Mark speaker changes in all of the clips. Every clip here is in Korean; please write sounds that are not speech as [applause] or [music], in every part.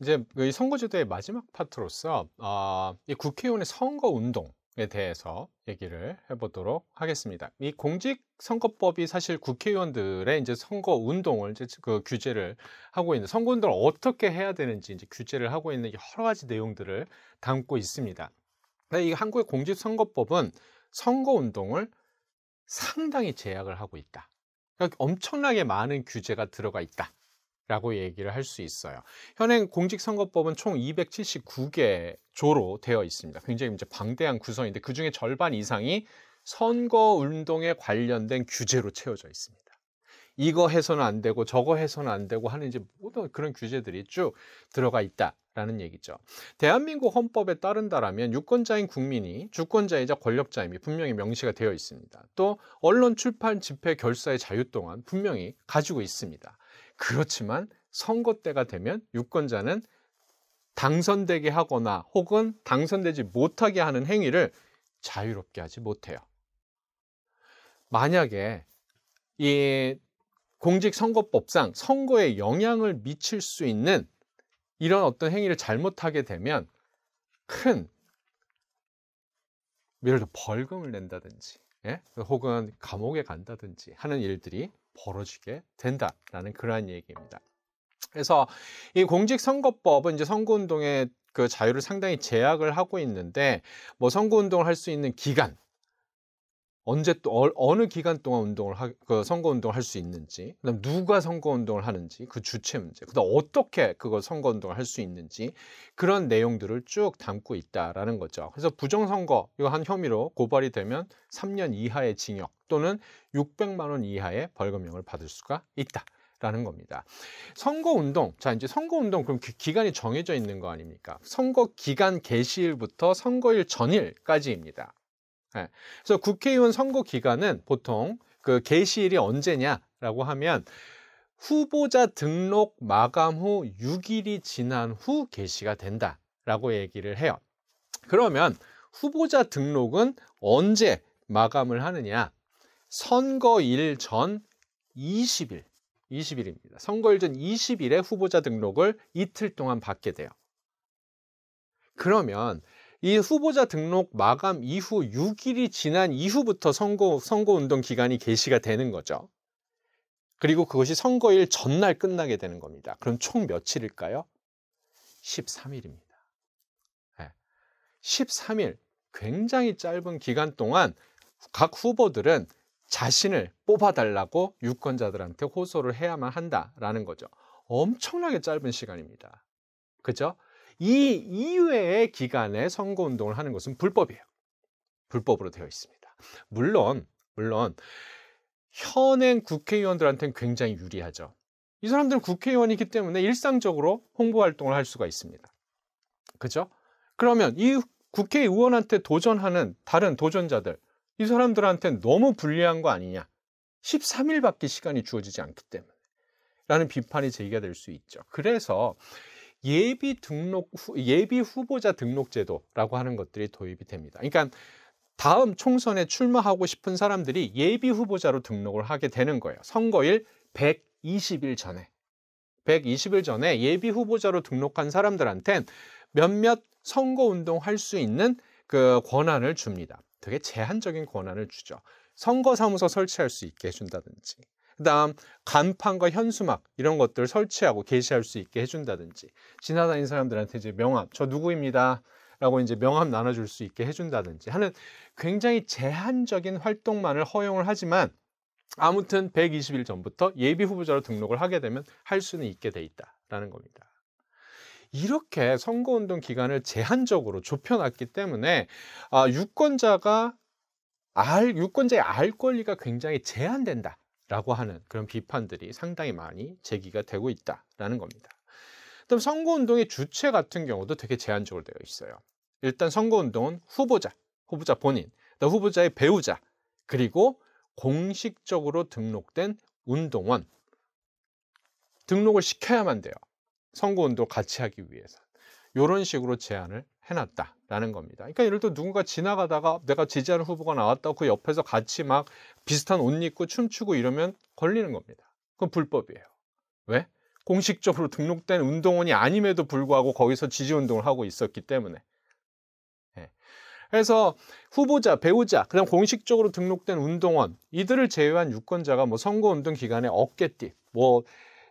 Speaker 1: 이제 그 이 선거제도의 마지막 파트로서 어, 이 국회의원의 선거 운동 에 대해서 얘기를 해보도록 하겠습니다. 이 공직선거법이 사실 국회의원들의 이제 선거 운동을 이제 그 규제를 하고 있는 선거 운동을 어떻게 해야 되는지 이제 규제를 하고 있는 여러 가지 내용들을 담고 있습니다. 이 한국의 공직선거법은 선거 운동을 상당히 제약을 하고 있다. 그러니까 엄청나게 많은 규제가 들어가 있다. 라고 얘기를 할 수 있어요. 현행 공직선거법은 총 279개 조로 되어 있습니다. 굉장히 이제 방대한 구성인데 그 중에 절반 이상이 선거운동에 관련된 규제로 채워져 있습니다. 이거 해서는 안 되고 저거 해서는 안 되고 하는 이제 모든 그런 규제들이 쭉 들어가 있다라는 얘기죠. 대한민국 헌법에 따른다라면 유권자인 국민이 주권자이자 권력자임이 분명히 명시가 되어 있습니다. 또 언론 출판 집회 결사의 자유 또한 분명히 가지고 있습니다. 그렇지만 선거 때가 되면 유권자는 당선되게 하거나 혹은 당선되지 못하게 하는 행위를 자유롭게 하지 못해요. 만약에 이 공직선거법상 선거에 영향을 미칠 수 있는 이런 어떤 행위를 잘못하게 되면 큰 예를 들어 벌금을 낸다든지 예? 혹은 감옥에 간다든지 하는 일들이 벌어지게 된다라는 그러한 얘기입니다. 그래서 이 공직선거법은 이제 선거운동의 그 자유를 상당히 제약을 하고 있는데 뭐 선거운동을 할 수 있는 기간 언제 또 어, 느 기간 동안 운동을 하, 그 선거 운동을 할 수 있는지, 그다음 누가 선거 운동을 하는지, 그 주체 문제, 그다음 어떻게 그걸 선거 운동을 할 수 있는지 그런 내용들을 쭉 담고 있다라는 거죠. 그래서 부정 선거 이거 한 혐의로 고발이 되면 3년 이하의 징역, 또는 600만 원 이하의 벌금형을 받을 수가 있다. 라는 겁니다. 선거운동, 자 이제 선거운동 그럼 그 기간이 정해져 있는 거 아닙니까? 선거 기간 개시일부터 선거일 전일까지입니다. 네. 그래서 국회의원 선거 기간은 보통 그 개시일이 언제냐라고 하면 후보자 등록 마감 후 6일이 지난 후 개시가 된다라고 얘기를 해요. 그러면 후보자 등록은 언제 마감을 하느냐? 선거일 전 20일, 20일입니다. 선거일 전 20일에 후보자 등록을 이틀 동안 받게 돼요. 그러면 이 후보자 등록 마감 이후 6일이 지난 이후부터 선거, 선거운동 기간이 개시가 되는 거죠. 그리고 그것이 선거일 전날 끝나게 되는 겁니다. 그럼 총 며칠일까요? 13일입니다. 네. 예. 13일. 굉장히 짧은 기간 동안 각 후보들은 자신을 뽑아달라고 유권자들한테 호소를 해야만 한다라는 거죠. 엄청나게 짧은 시간입니다. 그죠? 이 이외의 기간에 선거운동을 하는 것은 불법이에요. 불법으로 되어 있습니다. 물론, 물론, 현행 국회의원들한테는 굉장히 유리하죠. 이 사람들은 국회의원이기 때문에 일상적으로 홍보 활동을 할 수가 있습니다. 그죠? 그러면 이 국회의원한테 도전하는 다른 도전자들, 이 사람들한테 너무 불리한 거 아니냐. 13일밖에 시간이 주어지지 않기 때문에. 라는 비판이 제기가 될 수 있죠. 그래서 예비 등록 예비 후보자 등록 제도라고 하는 것들이 도입이 됩니다. 그러니까 다음 총선에 출마하고 싶은 사람들이 예비 후보자로 등록을 하게 되는 거예요. 선거일 120일 전에 120일 전에 예비 후보자로 등록한 사람들한테 몇몇 선거 운동 할 수 있는 그 권한을 줍니다. 되게 제한적인 권한을 주죠. 선거사무소 설치할 수 있게 해준다든지 그다음 간판과 현수막 이런 것들 설치하고 게시할 수 있게 해준다든지 지나다니는 사람들한테 이제 명함 저 누구입니다 라고 이제 명함 나눠줄 수 있게 해준다든지 하는 굉장히 제한적인 활동만을 허용을 하지만 아무튼 120일 전부터 예비 후보자로 등록을 하게 되면 할 수는 있게 돼 있다라는 겁니다. 이렇게 선거운동 기간을 제한적으로 좁혀놨기 때문에 아, 유권자가 알, 유권자의 알 권리가 굉장히 제한된다. 라고 하는 그런 비판들이 상당히 많이 제기가 되고 있다라는 겁니다. 그다 선거운동의 주체 같은 경우도 되게 제한적으로 되어 있어요. 일단 선거운동은 후보자, 후보자 본인, 후보자의 배우자, 그리고 공식적으로 등록된 운동원 등록을 시켜야만 돼요. 선거운동 같이 하기 위해서 이런 식으로 제안을 해놨다라는 겁니다. 그러니까 예를 들어 누군가 지나가다가 내가 지지하는 후보가 나왔다고 그 옆에서 같이 막 비슷한 옷 입고 춤추고 이러면 걸리는 겁니다. 그건 불법이에요. 왜? 공식적으로 등록된 운동원이 아님에도 불구하고 거기서 지지운동을 하고 있었기 때문에. 네. 그래서 후보자, 배우자, 그다음 공식적으로 등록된 운동원 이들을 제외한 유권자가 뭐 선거운동 기간에 어깨띠, 뭐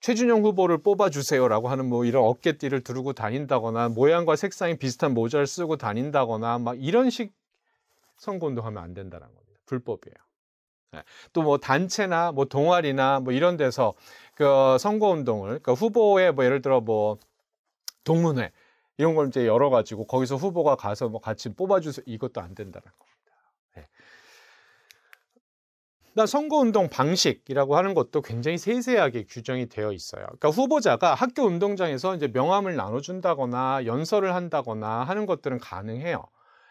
Speaker 1: 최준용 후보를 뽑아주세요라고 하는 뭐 이런 어깨띠를 두르고 다닌다거나 모양과 색상이 비슷한 모자를 쓰고 다닌다거나 막 이런 식 선거운동 하면 안 된다는 겁니다. 불법이에요. 네. 예. 또뭐 단체나 뭐 동아리나 뭐 이런 데서 그 선거운동을 그니까 후보의 뭐 예를 들어 뭐 동문회 이런 걸 이제 열어가지고 거기서 후보가 가서 뭐 같이 뽑아주세요 이것도 안 된다는 겁니다. 네. 나 그러니까 선거운동 방식이라고 하는 것도 굉장히 세세하게 규정이 되어 있어요. 그러니까 후보자가 학교 운동장에서 이제 명함을 나눠준다거나 연설을 한다거나 하는 것들은 가능해요.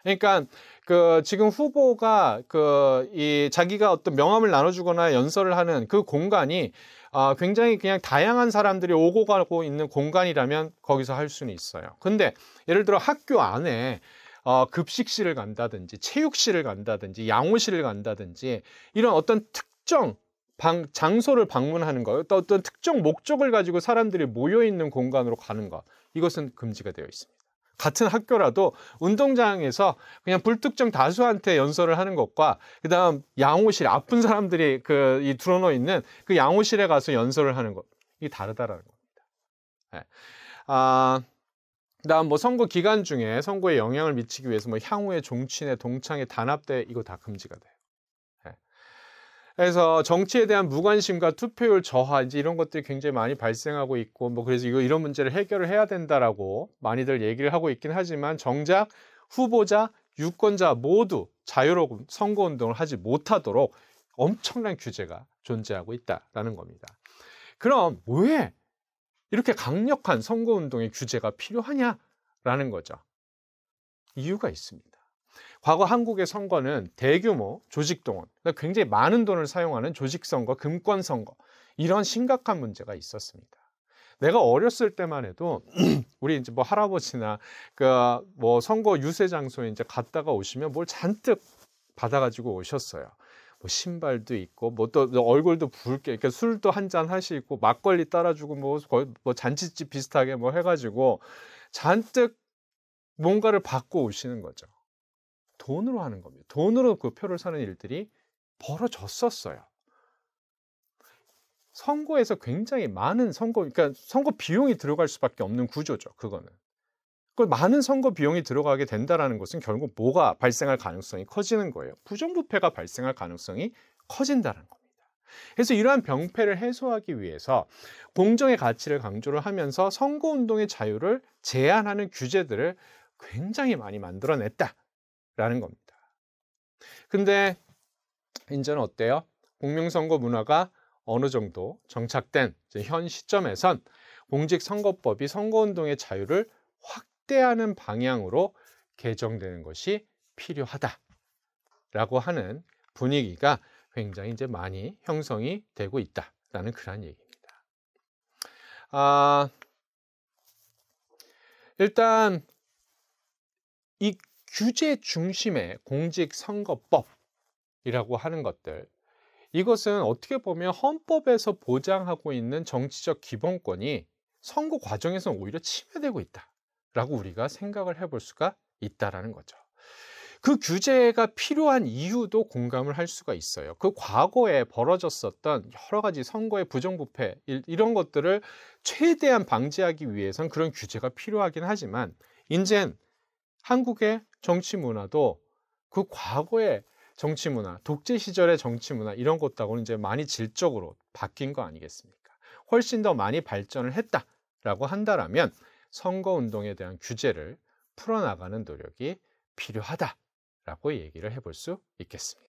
Speaker 1: 그러니까 그 지금 후보가 그 이 자기가 어떤 명함을 나눠주거나 연설을 하는 그 공간이 아 굉장히 그냥 다양한 사람들이 오고 가고 있는 공간이라면 거기서 할 수는 있어요. 근데 예를 들어 학교 안에 어, 급식실을 간다든지 체육실을 간다든지 양호실을 간다든지 이런 어떤 특정 방, 장소를 방문하는 것, 또 어떤 특정 목적을 가지고 사람들이 모여 있는 공간으로 가는 것, 이것은 금지가 되어 있습니다. 같은 학교라도 운동장에서 그냥 불특정 다수한테 연설을 하는 것과 그다음 양호실 아픈 사람들이 그이 드러누워 있는 그 양호실에 가서 연설을 하는 것, 이게 다르다라는 겁니다. 네. 아, 그다음 뭐 선거 기간 중에 선거에 영향을 미치기 위해서 뭐향후에 종친회, 동창회, 단합대 이거 다 금지가 돼요. 예. 그래서 정치에 대한 무관심과 투표율 저하 이제 이런 것들이 굉장히 많이 발생하고 있고 뭐 그래서 이거 이런 문제를 해결을 해야 된다라고 많이들 얘기를 하고 있긴 하지만 정작 후보자, 유권자 모두 자유로운 선거 운동을 하지 못하도록 엄청난 규제가 존재하고 있다라는 겁니다. 그럼 왜 이렇게 강력한 선거운동의 규제가 필요하냐라는 거죠. 이유가 있습니다. 과거 한국의 선거는 대규모 조직동원, 그러니까 굉장히 많은 돈을 사용하는 조직선거, 금권선거, 이런 심각한 문제가 있었습니다. 내가 어렸을 때만 해도 [clears throat] 우리 이제 뭐 할아버지나 그 뭐 선거 유세 장소에 이제 갔다가 오시면 뭘 잔뜩 받아가지고 오셨어요. 뭐 신발도 있고 뭐 또 얼굴도 붉게 이렇게 술도 한잔 하시고 막걸리 따라주고 뭐 거의 뭐 잔치집 비슷하게 뭐 해가지고 잔뜩 뭔가를 받고 오시는 거죠. 돈으로 하는 겁니다. 돈으로 그 표를 사는 일들이 벌어졌었어요. 선거에서 굉장히 많은 선거, 그러니까 선거 비용이 들어갈 수밖에 없는 구조죠. 그거는 그걸 많은 선거 비용이 들어가게 된다라는 것은 결국 뭐가 발생할 가능성이 커지는 거예요. 부정부패가 발생할 가능성이 커진다는 겁니다. 그래서 이러한 병폐를 해소하기 위해서 공정의 가치를 강조를 하면서 선거운동의 자유를 제한하는 규제들을 굉장히 많이 만들어냈다라는 겁니다. 근데 이제는 어때요? 공명선거 문화가 어느 정도 정착된 현 시점에선 공직선거법이 선거운동의 자유를 확 확대하는 방향으로 개정되는 것이 필요하다라고 하는 분위기가 굉장히 이제 많이 형성이 되고 있다라는 그런 얘기입니다. 아, 일단 이 규제 중심의 공직선거법이라고 하는 것들 이것은 어떻게 보면 헌법에서 보장하고 있는 정치적 기본권이 선거 과정에서는 오히려 침해되고 있다. 라고 우리가 생각을 해볼 수가 있다라는 거죠. 그 규제가 필요한 이유도 공감을 할 수가 있어요. 그 과거에 벌어졌었던 여러 가지 선거의 부정부패 이런 것들을 최대한 방지하기 위해선 그런 규제가 필요하긴 하지만 인젠 한국의 정치 문화도 그 과거의 정치 문화, 독재 시절의 정치 문화 이런 것하고는 이제 많이 질적으로 바뀐 거 아니겠습니까? 훨씬 더 많이 발전을 했다라고 한다라면 선거운동에 대한 규제를 풀어나가는 노력이 필요하다라고 얘기를 해볼 수 있겠습니다.